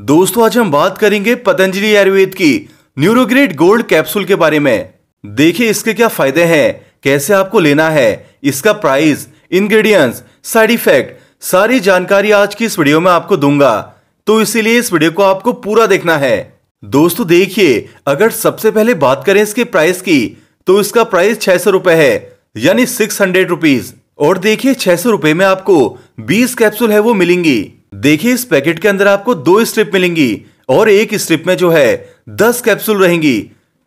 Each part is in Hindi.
दोस्तों आज हम बात करेंगे पतंजलि आयुर्वेद की न्यूरोग्रेड गोल्ड कैप्सूल के बारे में देखिए इसके क्या फायदे हैं कैसे आपको लेना है इसका प्राइस इंग्रेडिएंट्स साइड इफेक्ट सारी जानकारी आज की इस वीडियो में आपको दूंगा तो इसीलिए इस वीडियो को आपको पूरा देखना है दोस्तों देखिए अगर सबसे पहले बात करें इसके प्राइस की तो इसका प्राइस छह सौ रूपए है यानी सिक्स हंड्रेड रुपीज और देखिए छह सौ रुपए में आपको बीस कैप्सूल है वो मिलेंगी देखिए इस पैकेट के अंदर आपको दो स्ट्रिप मिलेंगी और एक स्ट्रिप में जो है दस कैप्सूल रहेंगी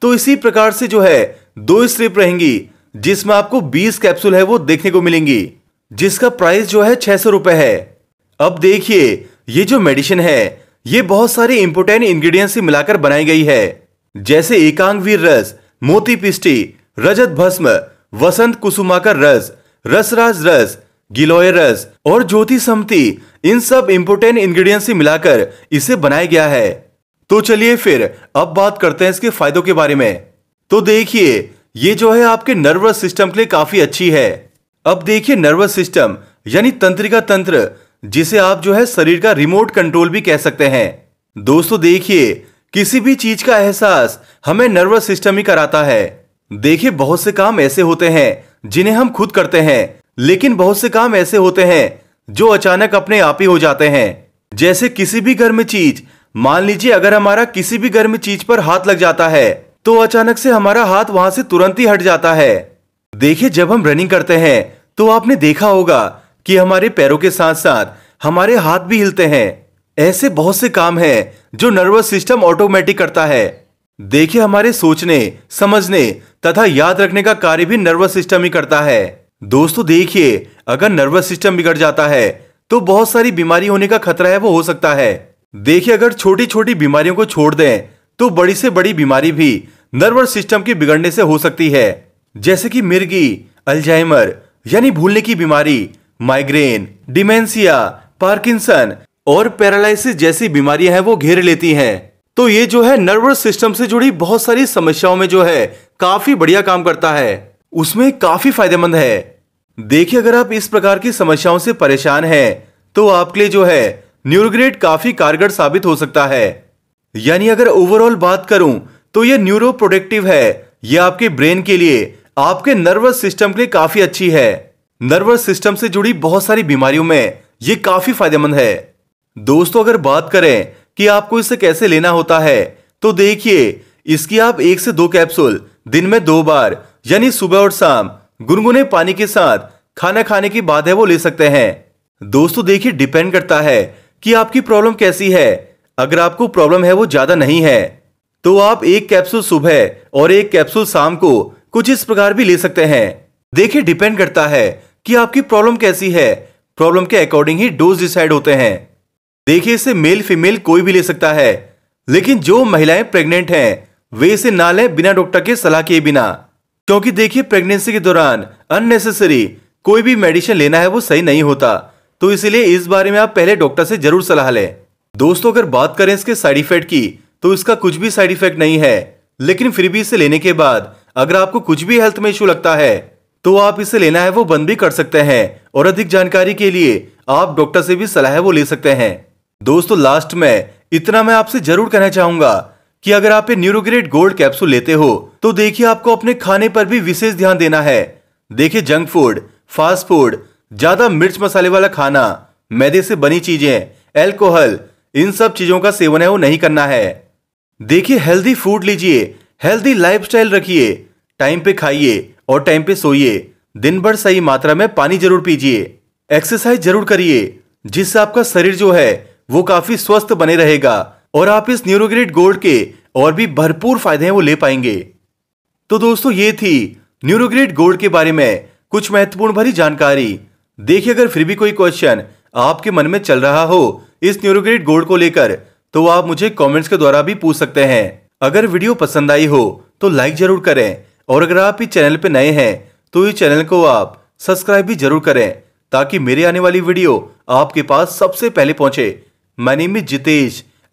तो इसी प्रकार से जो है दो स्ट्रिप रहेंगी जिसमें आपको बीस कैप्सूल है वो देखने को मिलेंगी जिसका प्राइस जो है छह सौ है अब देखिए ये जो मेडिसिन है ये बहुत सारे इंपोर्टेंट इंग्रेडिएंट से मिलाकर बनाई गई है जैसे एकांगवीर रस मोती पिस्टी रजत भस्म वसंत कुसुमाकर रस रसराज रस, रस गिलोयरस और ज्योति समति इन सब इम्पोर्टेंट इंग्रेडिएंट्स से मिलाकर इसे बनाया गया है तो चलिए फिर अब बात करते हैं इसके फायदों के बारे में तो देखिए ये जो है आपके नर्वस सिस्टम के लिए काफी अच्छी है अब देखिए नर्वस सिस्टम यानी तंत्रिका तंत्र जिसे आप जो है शरीर का रिमोट कंट्रोल भी कह सकते हैं दोस्तों देखिए किसी भी चीज का एहसास हमें नर्वस सिस्टम ही कराता है देखिए बहुत से काम ऐसे होते हैं जिन्हें हम खुद करते हैं लेकिन बहुत से काम ऐसे होते हैं जो अचानक अपने आप ही हो जाते हैं जैसे किसी भी घर में चीज मान लीजिए अगर हमारा किसी भी घर में चीज पर हाथ लग जाता है तो अचानक से हमारा हाथ वहां से तुरंत ही हट जाता है देखिए जब हम रनिंग करते हैं तो आपने देखा होगा कि हमारे पैरों के साथ साथ हमारे हाथ भी हिलते हैं ऐसे बहुत से काम हैं जो नर्वस सिस्टम ऑटोमेटिक करता है देखिए हमारे सोचने समझने तथा याद रखने का कार्य भी नर्वस सिस्टम ही करता है दोस्तों देखिए अगर नर्वस सिस्टम बिगड़ जाता है तो बहुत सारी बीमारी होने का खतरा है वो हो सकता है देखिए अगर छोटी छोटी बीमारियों को छोड़ दें तो बड़ी से बड़ी बीमारी भी नर्वस सिस्टम के बिगड़ने से हो सकती है जैसे कि मिर्गी अल्जाइमर यानी भूलने की बीमारी माइग्रेन डिमेंसिया पार्किंसन और पैरालिसिस जैसी बीमारियां हैं वो घेर लेती हैं तो ये जो है नर्वस सिस्टम से जुड़ी बहुत सारी समस्याओं में जो है काफी बढ़िया काम करता है उसमें काफी फायदेमंद है देखिए अगर आप इस प्रकार की समस्याओं से परेशान हैं तो आपके लिए जो है न्यूरोग्रेड काफी कारगर साबित हो सकता है यानी अगर ओवरऑल बात करूं तो यह न्यूरो प्रोडक्टिव है यह आपके ब्रेन के लिए आपके नर्वस सिस्टम के लिए काफी अच्छी है नर्वस सिस्टम से जुड़ी बहुत सारी बीमारियों में यह काफी फायदेमंद है दोस्तों अगर बात करें कि आपको इसे कैसे लेना होता है तो देखिए इसकी आप एक से दो कैप्सूल दिन में दो बार यानी सुबह और शाम गुनगुने पानी के साथ खाना खाने की बात है वो ले सकते हैं दोस्तों देखिए डिपेंड करता है कि आपकी प्रॉब्लम कैसी है अगर आपको प्रॉब्लम है वो ज्यादा नहीं है तो आप एक कैप्सूल सुबह और एक कैप्सूल शाम को कुछ इस प्रकार भी ले सकते हैं देखिए डिपेंड करता है कि आपकी प्रॉब्लम कैसी है प्रॉब्लम के अकॉर्डिंग ही डोज डिसाइड होते हैं देखिए इसे मेल फीमेल कोई भी ले सकता है लेकिन जो महिलाएं प्रेग्नेंट हैं वे इसे ना लें बिना डॉक्टर के सलाह किए बिना क्योंकि देखिए प्रेगनेंसी के दौरान अननेसेसरी कोई भी मेडिसिन लेना है वो सही नहीं होता तो इसलिए इस बारे में आप पहले डॉक्टर से जरूर सलाह लें दोस्तों अगर बात करें इसके साइड इफेक्ट की तो इसका कुछ भी साइड इफेक्ट नहीं है लेकिन फिर भी इसे लेने के बाद अगर आपको कुछ भी हेल्थ में इश्यू लगता है तो आप इसे लेना है वो बंद भी कर सकते हैं और अधिक जानकारी के लिए आप डॉक्टर से भी सलाह वो ले सकते हैं दोस्तों लास्ट में इतना मैं आपसे जरूर कहना चाहूंगा कि अगर आप ये न्यूरोग्रेड गोल्ड कैप्सूल लेते हो तो देखिए आपको अपने खाने पर भी विशेष ध्यान देना है देखिए जंक फूड फास्ट फूड ज्यादा मिर्च मसाले वाला खाना मैदे से बनी चीजें एल्कोहल इन सब चीजों का सेवन है वो नहीं करना है देखिए हेल्दी फूड लीजिए हेल्दी लाइफस्टाइल रखिए टाइम पे खाइए और टाइम पे सोइए दिन भर सही मात्रा में पानी जरूर पीजिए एक्सरसाइज जरूर करिए जिससे आपका शरीर जो है वो काफी स्वस्थ बने रहेगा और आप इस न्यूरोग्रेड गोल्ड के और भी भरपूर फायदे हैं वो ले पाएंगे तो दोस्तों ये थी न्यूरोग्रेड गोल्ड के बारे में कुछ महत्वपूर्ण भरी जानकारी देखिए अगर फिर भी कोई क्वेश्चन आपके मन में चल रहा हो इस न्यूरोग्रेड गोल्ड को लेकर तो आप मुझे कॉमेंट्स के द्वारा भी पूछ सकते हैं अगर वीडियो पसंद आई हो तो लाइक जरूर करें और अगर आप इस चैनल पर नए हैं तो इस चैनल को आप सब्सक्राइब भी जरूर करें ताकि मेरे आने वाली वीडियो आपके पास सबसे पहले पहुंचे मैंने मिस जितेश